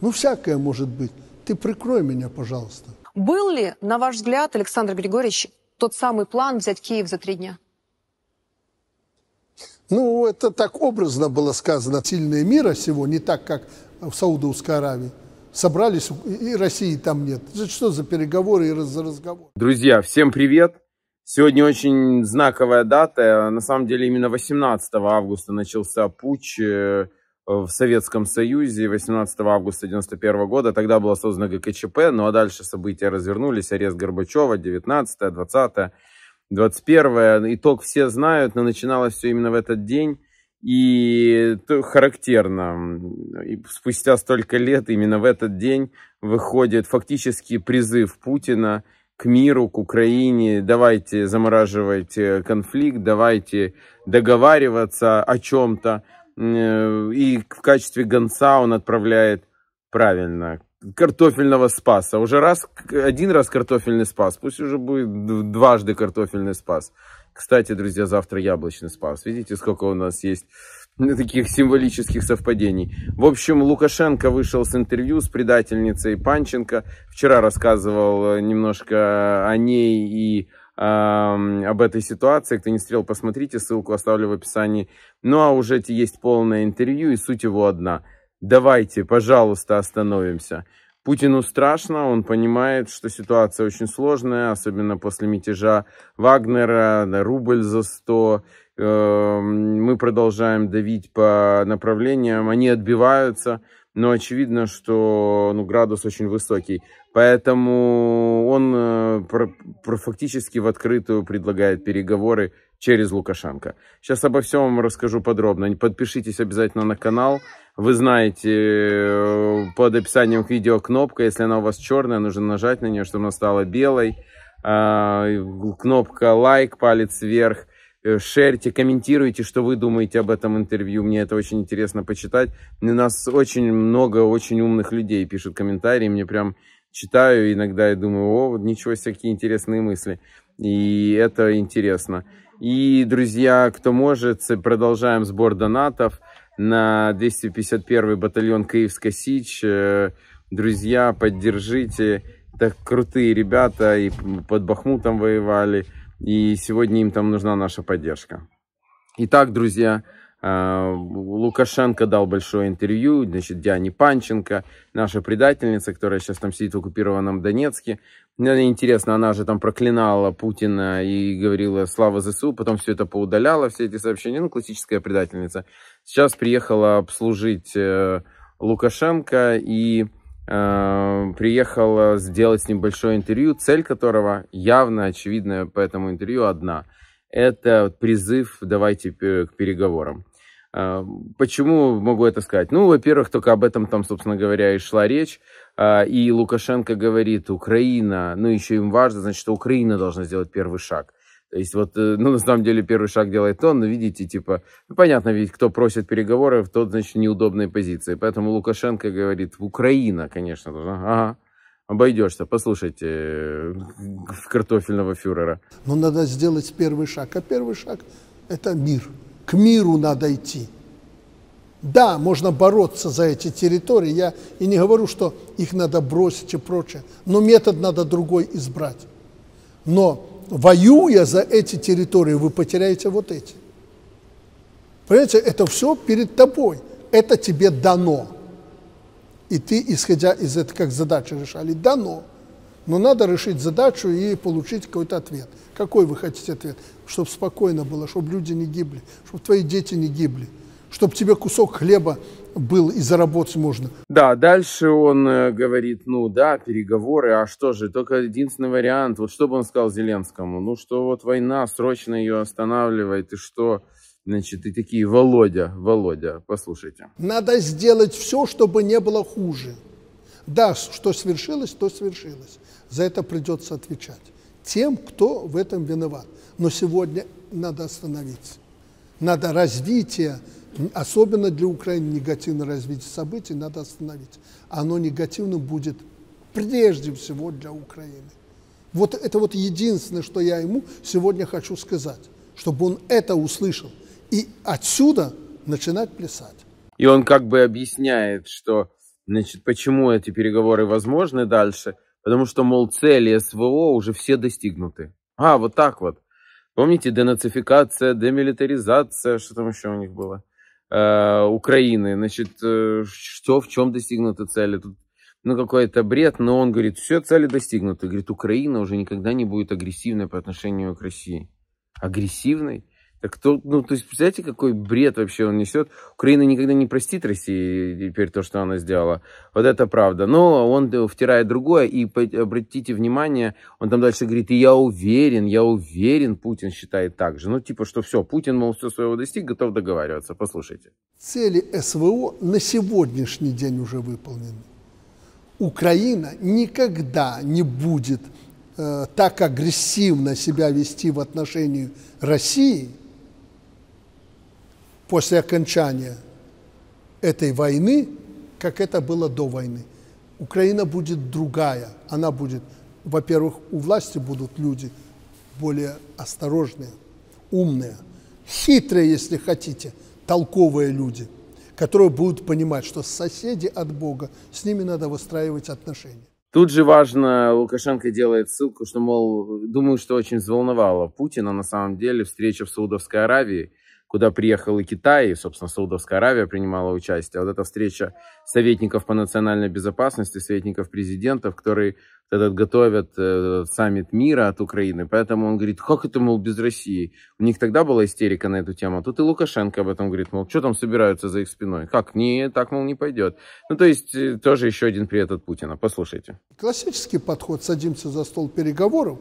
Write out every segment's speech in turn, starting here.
Ну, всякое может быть. Ты прикрой меня, пожалуйста. Был ли, на ваш взгляд, Александр Григорьевич, тот самый план взять Киев за три дня? Ну, это так образно было сказано. Сильные мира всего, не так, как в Саудовской Аравии. Собрались, и России там нет. Что за переговоры и за разговор? Друзья, всем привет! Сегодня очень знаковая дата. На самом деле именно 18 августа начался путь э, в Советском Союзе 18 августа 1991 года. Тогда было создано ГКЧП, ну а дальше события развернулись. Арест Горбачева, 19 20 21 Итог все знают, но начиналось все именно в этот день. И то характерно, и спустя столько лет именно в этот день выходит фактически призыв Путина к миру, к Украине, давайте замораживать э, конфликт, давайте договариваться о чем-то. Э, и в качестве гонца он отправляет правильно картофельного спаса. Уже раз, один раз картофельный спас, пусть уже будет дважды картофельный спас. Кстати, друзья, завтра яблочный спас. Видите, сколько у нас есть таких символических совпадений. В общем, Лукашенко вышел с интервью с предательницей Панченко. Вчера рассказывал э, немножко о ней и об этой ситуации. Кто не смотрел, посмотрите, ссылку оставлю в описании. Ну а уже есть полное интервью, и суть его одна. Давайте, пожалуйста, остановимся. Путину страшно, он понимает, что ситуация очень сложная, особенно после мятежа Вагнера, да, рубль за 100. Эм, мы продолжаем давить по направлениям, они отбиваются, но очевидно, что ну, градус очень высокий. Поэтому он э, про, про фактически в открытую предлагает переговоры через Лукашенко. Сейчас обо всем вам расскажу подробно. Подпишитесь обязательно на канал. Вы знаете, э, под описанием к видео кнопка, если она у вас черная, нужно нажать на нее, чтобы она стала белой. А, кнопка лайк, палец вверх э, шерьте, комментируйте, что вы думаете об этом интервью. Мне это очень интересно почитать. У нас очень много очень умных людей пишут комментарии. Мне прям читаю иногда и думаю, о, вот ничего себе, какие интересные мысли. И это интересно. И, друзья, кто может, продолжаем сбор донатов на 251 батальон Киевской СИЧ. Э, друзья, поддержите. Так крутые ребята и под Бахмутом воевали. И сегодня им там нужна наша поддержка. Итак, друзья, а, Лукашенко дал большое интервью, значит, Диане Панченко, наша предательница, которая сейчас там сидит в оккупированном Донецке. Мне ну, интересно, она же там проклинала Путина и говорила «Слава ЗСУ», потом все это поудаляла, все эти сообщения, ну, классическая предательница. Сейчас приехала обслужить э, Лукашенко и э, приехала сделать с ним большое интервью, цель которого явно очевидная по этому интервью одна – это призыв давайте к переговорам. А, почему могу это сказать? Ну, во-первых, только об этом там, собственно говоря, и шла речь. А, и Лукашенко говорит, Украина, ну, еще им важно, значит, что Украина должна сделать первый шаг. То есть вот, э, ну, на самом деле, первый шаг делает он, но видите, типа, ну, понятно, ведь кто просит переговоры, тот, значит, неудобные позиции. Поэтому Лукашенко говорит, Украина, конечно, должна, ага, обойдешься. Послушайте э, картофельного фюрера. Но надо сделать первый шаг. А первый шаг – это мир. К миру надо идти. Да, можно бороться за эти территории. Я и не говорю, что их надо бросить и прочее. Но метод надо другой избрать. Но воюя за эти территории, вы потеряете вот эти. Понимаете, это все перед тобой. Это тебе дано. И ты, исходя из этого, как задачу решали, дано. Ну!» Но надо решить задачу и получить какой-то ответ. Какой вы хотите ответ? Чтобы спокойно было, чтобы люди не гибли, чтобы твои дети не гибли, чтобы тебе кусок хлеба был и заработать можно. Да, дальше он э, говорит, ну да, переговоры, а что же, только единственный вариант, вот что бы он сказал Зеленскому, ну что вот война, срочно ее останавливает, и что... Значит, и такие, Володя, Володя, послушайте. Надо сделать все, чтобы не было хуже. Да, что свершилось, то свершилось. За это придется отвечать. Тем, кто в этом виноват. Но сегодня надо остановиться. Надо развитие, особенно для Украины негативное развитие событий, надо остановить. Оно негативным будет прежде всего для Украины. Вот это вот единственное, что я ему сегодня хочу сказать, чтобы он это услышал и отсюда начинать плясать. И он как бы объясняет, что, значит, почему эти переговоры возможны дальше, потому что, мол, цели СВО уже все достигнуты. А, вот так вот. Помните, денацификация, демилитаризация, что там еще у них было? Э, Украины, значит, э, что, в чем достигнуты цели? Тут ну, какой-то бред, но он говорит, все цели достигнуты. Говорит, Украина уже никогда не будет агрессивной по отношению к России. Агрессивной? Так то, ну, то есть, представляете, какой бред вообще он несет. Украина никогда не простит России теперь то, что она сделала. Вот это правда. Но он втирает другое, и обратите внимание, он там дальше говорит, и я уверен, я уверен, Путин считает так же. Ну, типа, что все, Путин, мол, все своего достиг, готов договариваться. Послушайте. Цели СВО на сегодняшний день уже выполнены. Украина никогда не будет э, так агрессивно себя вести в отношении России – после окончания этой войны, как это было до войны. Украина будет другая. Она будет, во-первых, у власти будут люди более осторожные, умные, хитрые, если хотите, толковые люди, которые будут понимать, что соседи от Бога, с ними надо выстраивать отношения. Тут же важно, Лукашенко делает ссылку, что, мол, думаю, что очень взволновало Путина на самом деле встреча в Саудовской Аравии – куда приехал и Китай, и, собственно, Саудовская Аравия принимала участие. Вот эта встреча советников по национальной безопасности, советников президентов, которые этот готовят э, саммит мира от Украины. Поэтому он говорит, как это, мол, без России? У них тогда была истерика на эту тему. А тут и Лукашенко об этом говорит, мол, что там собираются за их спиной? Как? Не, так, мол, не пойдет. Ну, то есть, э, тоже еще один привет от Путина. Послушайте. Классический подход. Садимся за стол переговоров,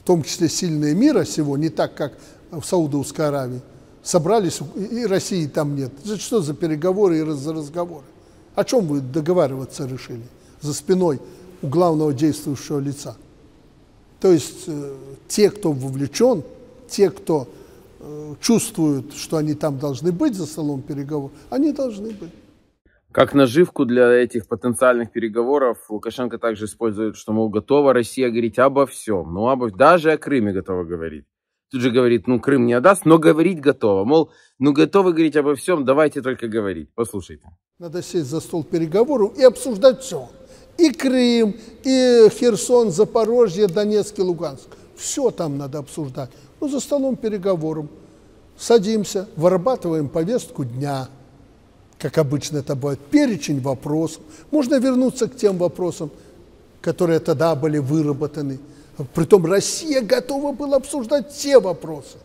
в том числе сильные мира всего, не так, как в Саудовской Аравии. Собрались, и России там нет. Это что за переговоры и за разговоры? О чем вы договариваться решили за спиной у главного действующего лица? То есть э, те, кто вовлечен, те, кто э, чувствуют, что они там должны быть за столом переговоров, они должны быть. Как наживку для этих потенциальных переговоров Лукашенко также использует, что, мол, готова Россия говорить обо всем. Ну, обо... даже о Крыме готова говорить. Тут же говорит, ну, Крым не отдаст, но говорить готово. Мол, ну, готовы говорить обо всем, давайте только говорить. Послушайте. Надо сесть за стол переговоров и обсуждать все. И Крым, и Херсон, Запорожье, Донецк и Луганск. Все там надо обсуждать. Ну, за столом переговоров. Садимся, вырабатываем повестку дня как обычно это бывает, перечень вопросов. Можно вернуться к тем вопросам, которые тогда были выработаны. Притом Россия готова была обсуждать все вопросы.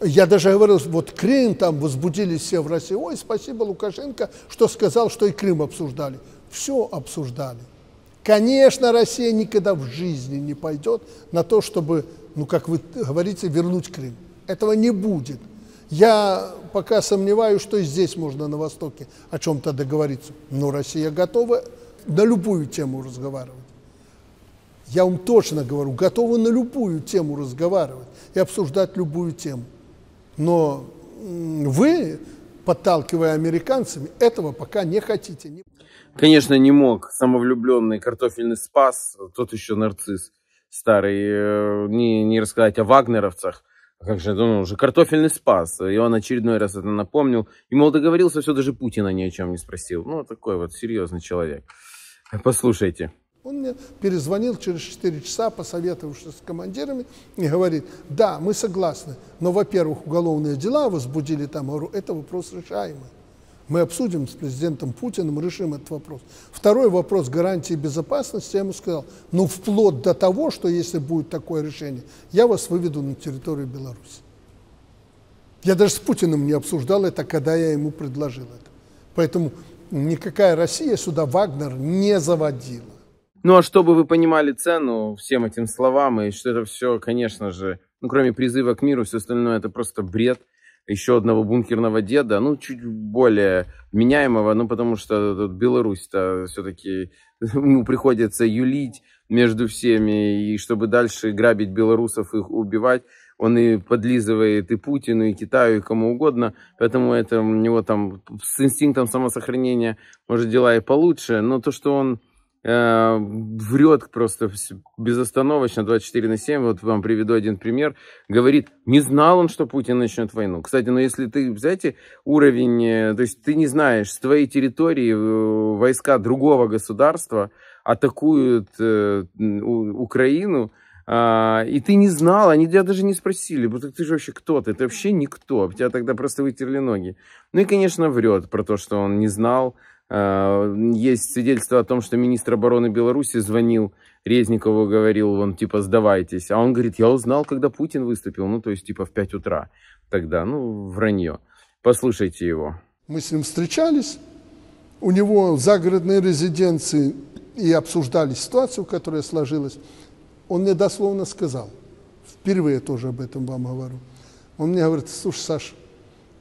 Я даже говорил, вот Крым, там возбудились все в России. Ой, спасибо Лукашенко, что сказал, что и Крым обсуждали. Все обсуждали. Конечно, Россия никогда в жизни не пойдет на то, чтобы, ну, как вы говорите, вернуть Крым. Этого не будет. Я пока сомневаюсь, что и здесь можно на Востоке о чем-то договориться. Но Россия готова на любую тему разговаривать. Я вам точно говорю, готовы на любую тему разговаривать и обсуждать любую тему. Но вы, подталкивая американцами, этого пока не хотите. Конечно, не мог. Самовлюбленный картофельный спас, тот еще нарцисс старый, э, не, не рассказать о вагнеровцах. А как же, ну, уже картофельный спас. И он очередной раз это напомнил. И, мол, договорился, все, даже Путина ни о чем не спросил. Ну, такой вот серьезный человек. Послушайте. Он мне перезвонил через 4 часа, посоветовавшись с командирами, и говорит, да, мы согласны, но, во-первых, уголовные дела возбудили там, говорю, это вопрос решаемый. Мы обсудим с президентом Путиным, решим этот вопрос. Второй вопрос гарантии безопасности, я ему сказал, ну, вплоть до того, что если будет такое решение, я вас выведу на территорию Беларуси. Я даже с Путиным не обсуждал это, когда я ему предложил это. Поэтому никакая Россия сюда Вагнер не заводила. Ну а чтобы вы понимали цену всем этим словам, и что это все, конечно же, ну кроме призыва к миру, все остальное это просто бред еще одного бункерного деда, ну, чуть более меняемого, ну, потому что Беларусь-то все-таки ну, приходится юлить между всеми, и чтобы дальше грабить белорусов, их убивать, он и подлизывает и Путину, и Китаю, и кому угодно, поэтому это у него там с инстинктом самосохранения, может, дела и получше, но то, что он э, врет просто безостановочно 24 на 7. Вот вам приведу один пример. Говорит, не знал он, что Путин начнет войну. Кстати, ну если ты, знаете, уровень, э, то есть ты не знаешь, с твоей территории э, войска другого государства атакуют э, у, Украину, а, и ты не знал, они тебя даже не спросили, потому ты же вообще кто ты, ты вообще никто, тебя тогда просто вытерли ноги. Ну и, конечно, врет про то, что он не знал, Э, есть свидетельство о том, что министр обороны Беларуси звонил Резникову, говорил, он типа, сдавайтесь. А он говорит, я узнал, когда Путин выступил, ну, то есть, типа, в 5 утра тогда, ну, вранье. Послушайте его. Мы с ним встречались, у него загородные резиденции и обсуждали ситуацию, которая сложилась. Он мне дословно сказал, впервые тоже об этом вам говорю, он мне говорит, слушай, Саша,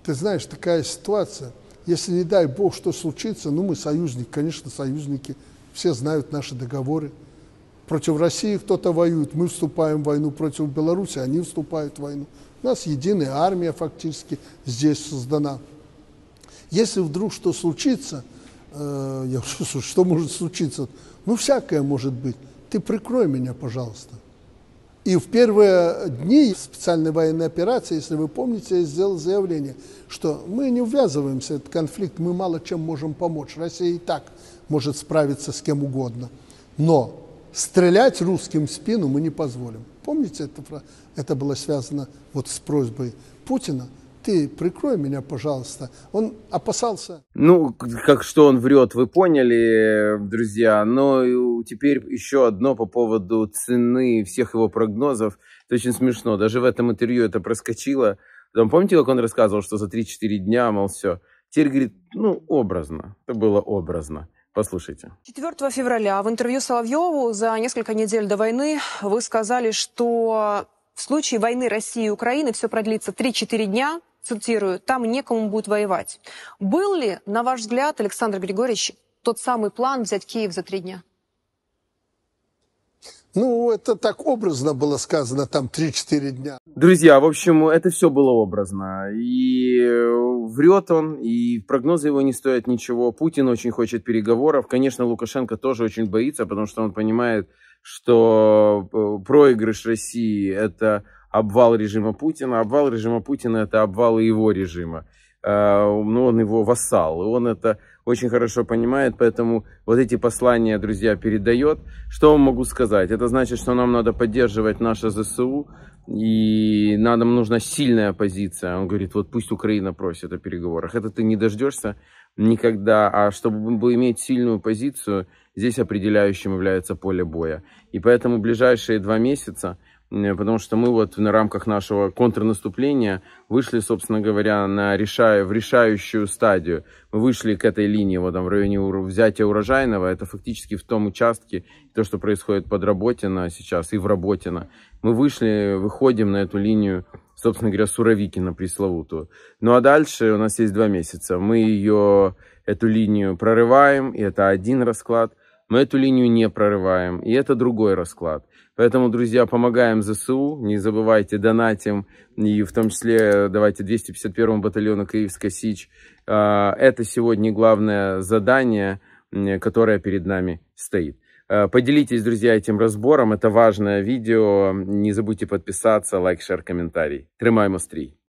ты знаешь, такая ситуация – если, не дай бог, что случится, ну, мы союзники, конечно, союзники, все знают наши договоры. Против России кто-то воюет, мы вступаем в войну, против Беларуси они вступают в войну. У нас единая армия фактически здесь создана. Если вдруг что случится, э, я, что может случиться? Ну, всякое может быть. Ты прикрой меня, пожалуйста. И в первые дни специальной военной операции, если вы помните, я сделал заявление, что мы не ввязываемся в этот конфликт, мы мало чем можем помочь. Россия и так может справиться с кем угодно. Но стрелять русским в спину мы не позволим. Помните, это, это было связано вот с просьбой Путина – ты прикрой меня, пожалуйста. Он опасался. Ну, как что он врет, вы поняли, друзья. Но теперь еще одно по поводу цены всех его прогнозов. Это очень смешно. Даже в этом интервью это проскочило. Там, помните, как он рассказывал, что за 3-4 дня, мол, все. Теперь говорит, ну, образно. Это было образно. Послушайте. 4 февраля в интервью Соловьеву за несколько недель до войны вы сказали, что в случае войны России и Украины все продлится 3-4 дня, цитирую, там некому будет воевать. Был ли, на ваш взгляд, Александр Григорьевич, тот самый план взять Киев за три дня? Ну, это так образно было сказано, там 3-4 дня. Друзья, в общем, это все было образно. И э, врет он, и прогнозы его не стоят ничего. Путин очень хочет переговоров. Конечно, Лукашенко тоже очень боится, потому что он понимает, что э, проигрыш России – это обвал режима Путина. Обвал режима Путина – это обвал его режима. А, Но ну, он его вассал, и он это очень хорошо понимает, поэтому вот эти послания, друзья, передает. Что вам могу сказать? Это значит, что нам надо поддерживать наше ЗСУ, и нам нужна сильная позиция. Он говорит, вот пусть Украина просит о переговорах. Это ты не дождешься никогда, а чтобы иметь сильную позицию, здесь определяющим является поле боя. И поэтому ближайшие два месяца – Э, потому что мы вот на рамках нашего контрнаступления вышли, собственно говоря, на решая, в решающую стадию. Мы вышли к этой линии вот там в районе взятия урожайного. Это фактически в том участке, то, что происходит под Работино сейчас и в Работино. Мы вышли, выходим на эту линию, собственно говоря, Суровикина пресловутую. Ну а дальше у нас есть два месяца. Мы ее, эту линию прорываем, и это один расклад – мы эту линию не прорываем, и это другой расклад. Поэтому, друзья, помогаем ЗСУ, не забывайте, донатим, и в том числе давайте 251 батальону Киевская СИЧ. А, это сегодня главное задание, которое перед нами стоит. А, поделитесь, друзья, этим разбором. Это важное видео. Не забудьте подписаться, лайк, шер, комментарий. Тримаємо стрій!